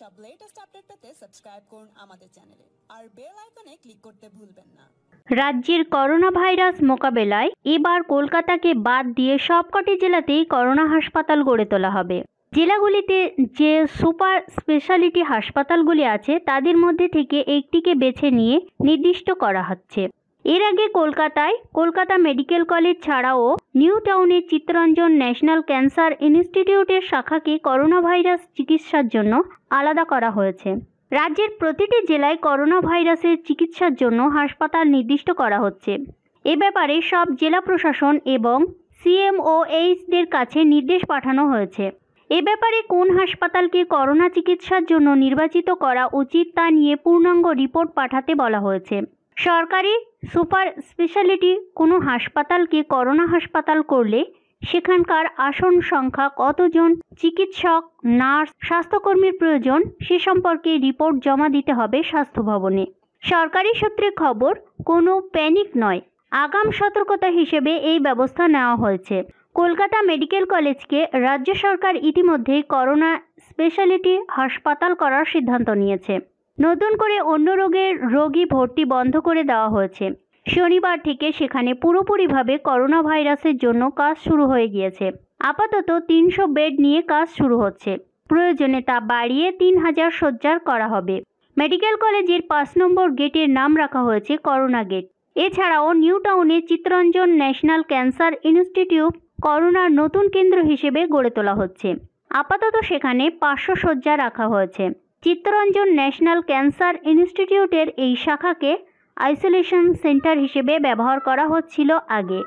সব latest update পেতে subscribe করুন আমাদের চ্যানেলে আর বেল আইকনে ক্লিক করতে ভুলবেন না রাজ্যের করোনা ভাইরাস মোকাবেলায় এবার কলকাতাকে বাদ দিয়ে সবকটি জেলাতেই করোনা হাসপাতাল গড়ে তোলা হবে জেলাগুলিতে যে সুপার স্পেশালিটি হাসপাতালগুলি আছে তাদের মধ্যে থেকে একটিকে বেছে নিয়ে নির্দিষ্ট করা হচ্ছে এর আগে কলকাতায় কলকাতা মেডিকেল কলেজ ছাড়াও নিউ টাউনে চিত্তরঞ্জন ন্যাশনাল ক্যান্সার ইনস্টিটিউটের শাখাকে করোনা ভাইরাস চিকিৎসার জন্য আলাদা করা হয়েছে রাজ্যের প্রতিটি জেলায় করোনা ভাইরাসের চিকিৎসার জন্য হাসপাতাল নির্দিষ্ট করা হচ্ছে এ ব্যাপারে সব জেলা প্রশাসন এবং সিএমওএইচদের কাছে নির্দেশ পাঠানো হয়েছে এ ব্যাপারে কোন হাসপাতালকে করোনা চিকিৎসার জন্য নির্বাচিত করা উচিত তা নিয়ে পূর্ণাঙ্গ রিপোর্ট পাঠাতে বলা হয়েছে সরকারি সুপার স্পেশালিটি কোনো হাসপাতালকে করোনা হাসপাতাল করলে সেখানকার আসন সংখ্যা কতজন চিকিৎসক নার্স স্বাস্থ্যকর্মীর প্রয়োজন সে সম্পর্কে রিপোর্ট জমা দিতে হবে স্বাস্থ্য ভবনে সরকারি সূত্রে খবর কোনো প্যানিক নয় আগাম সতর্কতা হিসেবে এই ব্যবস্থা নেওয়া হয়েছে কলকাতা মেডিকেল কলেজকে রাজ্য সরকার ইতিমধ্যেই করোনা স্পেশালিটি হাসপাতাল করার সিদ্ধান্ত নিয়েছে নতুন করে অন্য রোগের রোগী ভর্তি বন্ধ করে দেওয়া হয়েছে শনিবার থেকে সেখানে পুরোপুরিভাবে করোনা ভাইরাসের জন্য কাজ শুরু হয়ে গিয়েছে আপাতত তিনশো বেড নিয়ে কাজ শুরু হচ্ছে প্রয়োজনে তা বাড়িয়ে তিন হাজার শয্যার করা হবে মেডিকেল কলেজের পাঁচ নম্বর গেটের নাম রাখা হয়েছে করোনা গেট এছাড়াও নিউ টাউনে চিত্তরঞ্জন ন্যাশনাল ক্যান্সার ইনস্টিটিউট করোনার নতুন কেন্দ্র হিসেবে গড়ে তোলা হচ্ছে আপাতত সেখানে পাঁচশো শয্যা রাখা হয়েছে চিত্তরঞ্জন ন্যাশনাল ক্যান্সার ইনস্টিটিউটের এই শাখাকে আইসোলেশন সেন্টার হিসেবে ব্যবহার করা হচ্ছিল আগে